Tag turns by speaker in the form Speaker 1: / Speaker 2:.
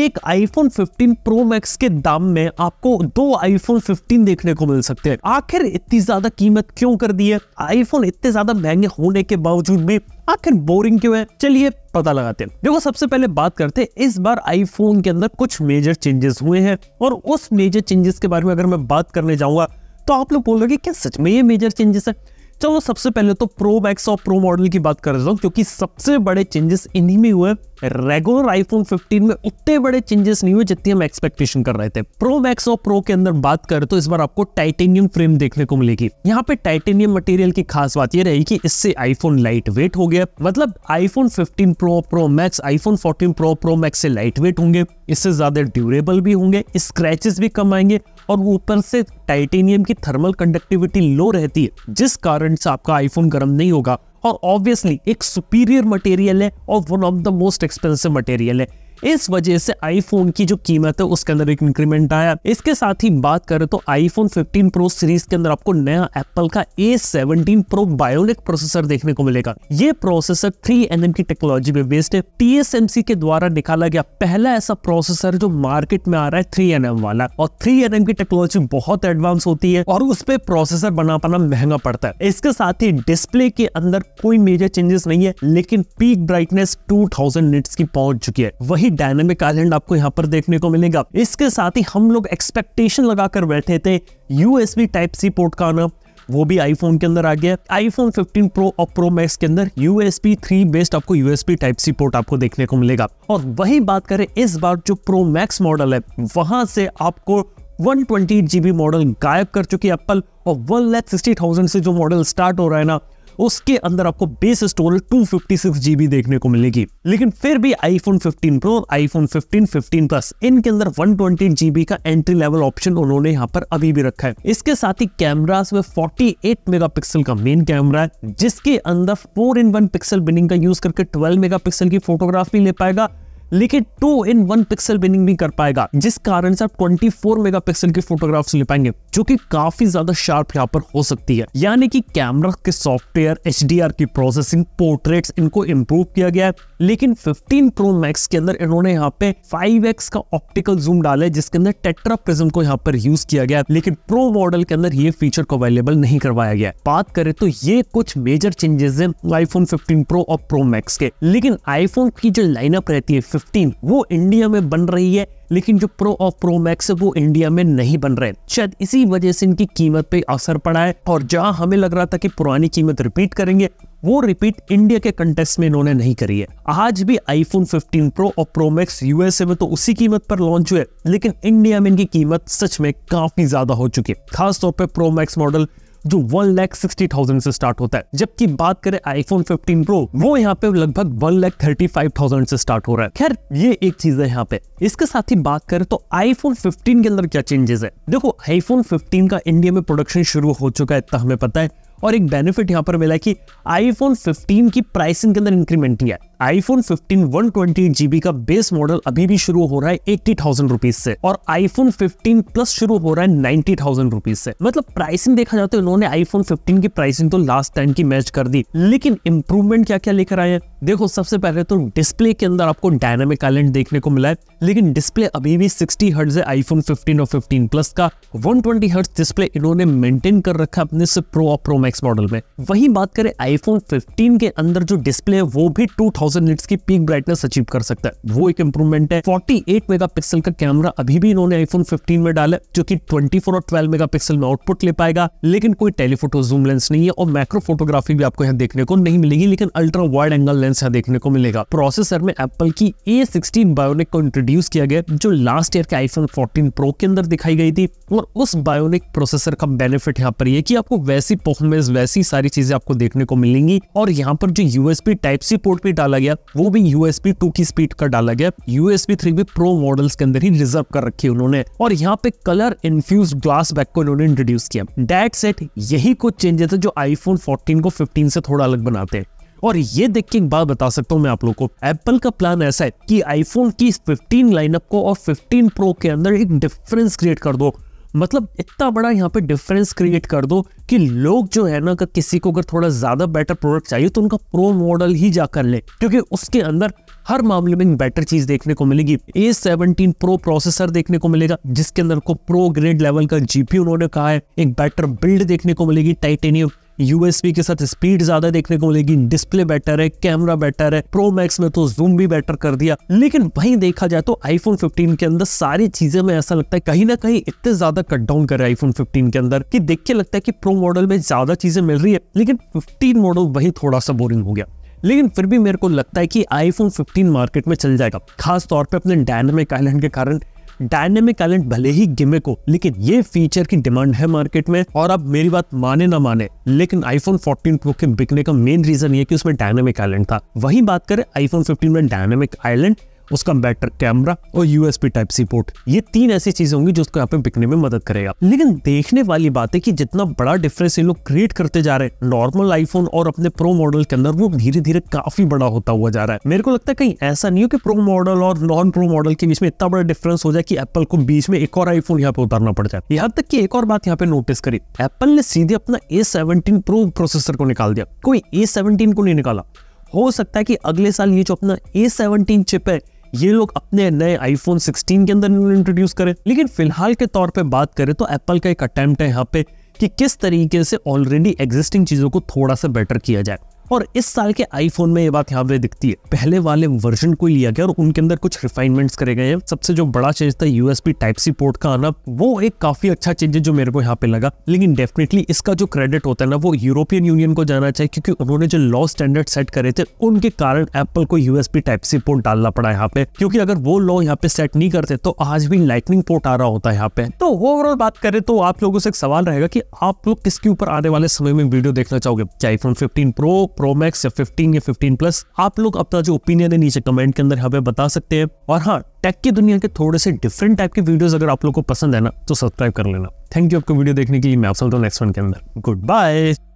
Speaker 1: एक iPhone 15 pro Max के दाम में आपको दो आईफोन 15 देखने को मिल सकते हैं आखिर इतनी ज्यादा कीमत क्यों कर दी है आईफोन इतने ज्यादा महंगे होने के बावजूद भी आखिर बोरिंग क्यों है चलिए पता लगाते हैं देखो सबसे पहले बात करते हैं इस बार आईफोन के अंदर कुछ मेजर चेंजेस हुए हैं और उस मेजर चेंजेस के बारे में अगर मैं बात करने जाऊंगा तो आप लोग बोलोगे क्या सच में ये मेजर चेंजेस है चलो सबसे पहले तो प्रो मैक्स और प्रो मॉडल की बात कर रहा हूँ क्योंकि सबसे बड़े चेंजेस इन्हीं में हुए हैं रेगुलर आईफोन 15 में उतने बड़े चेंजेस नहीं हुए जितनी हम एक्सपेक्टेशन कर रहे थे प्रो मैक्स और प्रो के अंदर बात करें तो इस बार आपको टाइटेनियम फ्रेम देखने को मिलेगी यहाँ पे टाइटेनियम मटेरियल की खास बात यह रही कि इससे आईफोन लाइट वेट हो गया मतलब iPhone 15 Pro Pro Max iPhone 14 Pro Pro Max से लाइट वेट होंगे इससे ज्यादा ड्यूरेबल भी होंगे स्क्रेचेस भी कम आएंगे और ऊपर से टाइटेनियम की थर्मल कंडक्टिविटी लो रहती है जिस कारण से आपका आईफोन गर्म नहीं होगा और ऑब्वियसली एक सुपीरियर मटेरियल है और one of the most expensive material है इस वजह से आईफोन की जो कीमत है उसके अंदर एक इंक्रीमेंट आया इसके साथ ही बात करें तो आईफोन 15 प्रो सीरीज के अंदर आपको नया एप्पल का A seventeen Pro Bionic processor देखने को मिलेगा ये प्रोसेसर थ्री एन की टेक्नोलॉजी में बेस्ड है टी के द्वारा निकाला गया पहला ऐसा प्रोसेसर जो मार्केट में आ रहा है थ्री वाला और थ्री की टेक्नोलॉजी बहुत एडवांस होती है और उसपे प्रोसेसर बना पाना महंगा पड़ता है इसके साथ ही डिस्प्ले के अंदर कोई मेजर चेंजेस नहीं है लेकिन पीक ब्राइटनेस टू थाउजेंड की पहुंच चुकी है वही डायनेमिक आइलैंड आपको यहाँ पर देखने को मिलेगा इसके साथ ही हम लोग एक्सपेक्टेशन लगाकर बैठे थे यूएसबी टाइप सी पोर्ट का आना वो भी आईफोन के अंदर आ गया आईफोन 15 प्रो और प्रो मैक्स के अंदर यूएसपी थ्री बेस्ड आपको यूएसपी टाइप सी पोर्ट आपको देखने को मिलेगा और वही बात करें इस बार जो प्रो मैक्स मॉडल है वहां से आपको 128 जीबी मॉडल गायब कर चुकी है एप्पल और वन लैख सिक्सटी थाउजेंड से जो मॉडल स्टार्ट हो रहा है ना उसके अंदर आपको बेस स्टोरेज टू फिफ्टी देखने को मिलेगी लेकिन फिर भी आईफोन 15 प्रो और आईफोन 15 15 प्लस इनके अंदर वन जीबी का एंट्री लेवल ऑप्शन उन्होंने यहाँ पर अभी भी रखा है इसके साथ ही कैमरा में फोर्टी एट का मेन कैमरा है जिसके अंदर four in one pixel binning का यूज करके ट्वेल्व मेगा की फोटोग्राफी ले पाएगा लेकिन two in one pixel binning भी कर पाएगा जिस कारण से आप 24 पिक्सल की फोटोग्राफ्स ले पाएंगे जो कि काफी ज्यादा शार्प यहाँ पर हो सकती है यानी कि कैमरा के सॉफ्टवेयर एच की प्रोसेसिंग पोर्ट्रेट इनको इम्प्रूव किया गया है लेकिन 15 प्रो मैक्स के अंदर इन्होंने यहाँ पे 5x का ऑप्टिकल जूम डाला है जिसके अंदर टेट्रा प्रिज्म को यहाँ पर यूज किया गया लेकिन प्रो मॉडल के अंदर ये फीचर को अवेलेबल नहीं करवाया गया बात करें तो ये कुछ मेजर चेंजेस है आईफोन 15 प्रो और प्रो मैक्स के लेकिन आईफोन की जो लाइनअप रहती है फिफ्टीन वो इंडिया में बन रही है लेकिन जो प्रो और प्रो मैक्स है वो इंडिया में नहीं बन रहे शायद इसी वजह से इनकी कीमत पे असर पड़ा है और जहां हमें लग रहा था कि पुरानी कीमत रिपीट करेंगे वो रिपीट इंडिया के कंटेस्ट में इन्होंने नहीं करी है आज भी आईफोन 15 प्रो और प्रो मैक्स यूएसए में तो उसी कीमत पर लॉन्च हुए लेकिन इंडिया में इनकी कीमत सच में काफी ज्यादा हो चुकी है खासतौर पर प्रो मैक्स मॉडल जो वन लैख सिक्सटी थाउजेंड से स्टार्ट होता है जबकि बात करें आईफोन 15 प्रो वो यहाँ पे लगभग one lakh thirty five thousand से स्टार्ट हो रहा है खैर ये एक चीज है यहाँ पे इसके साथ ही बात करें तो आईफोन 15 के अंदर क्या चेंजेस है देखो आईफोन 15 का इंडिया में प्रोडक्शन शुरू हो चुका है इतना हमें पता है और एक बेनिफिट यहाँ पर मिला कि आईफोन 15 की प्राइसिंग के अंदर इंक्रीमेंट किया आईफोन 15 ट्वेंटी जीबी का बेस मॉडल अभी भी शुरू हो रहा है एट्टी थाउजेंड रुपीज से और आईफोन 15 प्लस शुरू हो रहा है नाइन्टी थाउजेंड रुपीज से मतलब प्राइसिंग देखा जाए तो इन्होंने आईफोन 15 की प्राइसिंग तो लास्ट टाइम की मैच कर दी लेकिन इंप्रूवमेंट क्या क्या लेकर आए देखो सबसे पहले तो डिस्प्ले के अंदर आपको डायनामिक आइलैंड देखने को मिला है लेकिन डिस्प्ले अभी भी 60 हर्ट्ज है आईफोन 15 और 15 प्लस का 120 हर्ट डिस्प्ले इन्होंने मेंटेन कर रखा है अपने से प्रो और प्रो मैक्स मॉडल में वही बात करें आईफोन 15 के अंदर जो डिस्प्ले है वो भी 2000 थाउजेंड की पीक ब्राइटनेस अचीव कर सकता है वो एक इंप्रूवमेंट है फोर्टी एट मेगापिक्सल का कैमरा अभी भी इन्होंने आईफोन फिफ्टीन में डाला जो की ट्वेंटी और ट्वेल्व मेगा में आउटपुट ले पाएगा लेकिन कोई टेलीफोटो जूम लेंस नहीं है और माइक्रो फोटोग्राफी भी आपको यहाँ देखने को नहीं मिलेगी लेकिन ultra wide angle lens difference यहाँ देखने को मिलेगा प्रोसेसर में एप्पल की ए सिक्सटीन बायोनिक को इंट्रोड्यूस किया गया जो लास्ट ईयर के आईफोन फोर्टीन प्रो के अंदर दिखाई गई थी और उस बायोनिक प्रोसेसर का बेनिफिट यहाँ पर यह की आपको वैसी परफॉर्मेंस वैसी सारी चीजें आपको देखने को मिलेंगी और यहाँ पर जो यूएसपी टाइप सी पोर्ट भी डाला गया वो भी यूएसपी टू की स्पीड का डाला गया यूएसपी थ्री भी प्रो मॉडल्स के अंदर ही रिजर्व कर रखी उन्होंने और यहाँ पे कलर इन्फ्यूज ग्लास बैक को उन्होंने इंट्रोड्यूस किया डेट सेट यही कुछ चेंजेस है जो आईफोन फोर्टीन को फिफ्टीन से थोड़ा अलग बनाते हैं और ये देख के एक बात बता सकता हूँ मैं आप लोगों को एप्पल का प्लान ऐसा है कि आईफोन की फिफ्टीन लाइनअप को और फिफ्टीन प्रो के अंदर एक डिफरेंस क्रिएट कर दो मतलब इतना बड़ा यहाँ पे डिफरेंस क्रिएट कर दो कि लोग जो है ना किसी को अगर थोड़ा ज़्यादा बेटर प्रोडक्ट चाहिए तो उनका प्रो मॉडल ही जाकर ले क्योंकि उसके अंदर हर मामले में बेटर चीज देखने को मिलेगी ए सेवनटीन प्रो प्रोसेसर देखने को मिलेगा जिसके अंदर को प्रो ग्रेड लेवल का जीपी उन्होंने कहा है एक बेटर बिल्ड देखने को मिलेगी टाइटेनियम यूएसबी के साथ स्पीड ज्यादा देखने को मिलेगी डिस्प्ले बेटर है कैमरा बेटर है प्रो मैक्स में तो जूम भी बेटर कर दिया लेकिन वहीं देखा जाए तो आईफोन 15 के अंदर सारी चीजें में ऐसा लगता है कहीं ना कहीं इतने ज्यादा कट डाउन कर रहा आईफोन 15 के अंदर कि देख के लगता है कि प्रो मॉडल में ज्यादा चीजें मिल रही है लेकिन फिफ्टीन मॉडल वही थोड़ा सा बोरिंग हो गया लेकिन फिर भी मेरे को लगता है कि आईफोन 15 मार्केट में चल जाएगा खास तौर पे अपने डायनेमिक आइलैंड के कारण डायनेमिक आइलैंड भले ही गिमिक हो लेकिन ये फीचर की डिमांड है मार्केट में और अब मेरी बात माने ना माने लेकिन आईफोन 14 प्रो के बिकने का मेन रीजन ये कि उसमें डायनेमिक आइलैंड था वही बात करें आईफोन 15 में डायनेमिक आइलैंड उसका बैटर कैमरा और यूएसपी टाइप सी पोर्ट ये तीन ऐसी चीजें होंगी जो उसको यहाँ पे बिकने में मदद करेगा लेकिन देखने वाली बात है कि जितना बड़ा डिफरेंस ये लोग क्रिएट करते जा रहे हैं नॉर्मल आईफोन और अपने प्रो मॉडल के अंदर वो धीरे धीरे काफी बड़ा होता हुआ जा रहा है मेरे को लगता है कहीं ऐसा नहीं हो कि प्रो मॉडल और नॉन प्रो मॉडल के बीच में इतना बड़ा डिफरेंस हो जाए कि एप्पल को बीच में एक और आईफोन यहाँ पे उतारना पड़ जाए यहाँ तक कि एक और बात यहाँ पे नोटिस करी एप्पल ने सीधे अपना ए सेवनटीन प्रो प्रोसेसर को निकाल दिया कोई ए सेवनटीन को नहीं निकाला हो सकता है कि अगले साल ये जो अपना ए सेवनटीन चिप है ये लोग अपने नए आईफोन 16 के अंदर इंट्रोड्यूस करें लेकिन फिलहाल के तौर पे बात करें तो एप्पल का एक अटेम्प्ट है यहाँ पे कि किस तरीके से ऑलरेडी एग्जिस्टिंग चीज़ों को थोड़ा सा बेटर किया जाए और इस साल के आईफोन में ये बात यहाँ पे दिखती है पहले वाले वर्जन को लिया गया और उनके अंदर कुछ रिफाइनमेंट्स करे गए हैं सबसे जो बड़ा चेंज था यूएसपी टाइप सी पोर्ट का आना वो एक काफी अच्छा चेंज है जो मेरे को यहाँ पे लगा लेकिन डेफिनेटली इसका जो क्रेडिट होता है ना वो यूरोपियन यूनियन को जाना चाहिए क्योंकि उन्होंने जो लॉ स्टैंडर्ड सेट करे थे उनके कारण एप्पल को यूएसपी टाइप सी पोर्ट डालना पड़ा यहाँ पे क्योंकि अगर वो लॉ यहाँ पे सेट नहीं करते तो आज भी लाइटनिंग पोर्ट आ रहा होता है यहाँ पे तो ओवरऑल बात करें तो आप लोगों से एक सवाल रहेगा कि आप लोग किसके ऊपर आने वाले समय में वीडियो देखना चाहोगे चाहे आईफोन फिफ्टीन प्रो प्रोमैक्स या फिफ्टीन या फिफ्टीन प्लस आप लोग अपना जो ओपिनियन है नीचे कमेंट के अंदर हमें बता सकते हैं और हाँ टेक की दुनिया के थोड़े से डिफरेंट टाइप के वीडियोस अगर आप लोग को पसंद है ना तो सब्सक्राइब कर लेना थैंक यू आपको वीडियो देखने के लिए मैं आप चलता हूँ नेक्स्ट वन के अंदर गुड बाय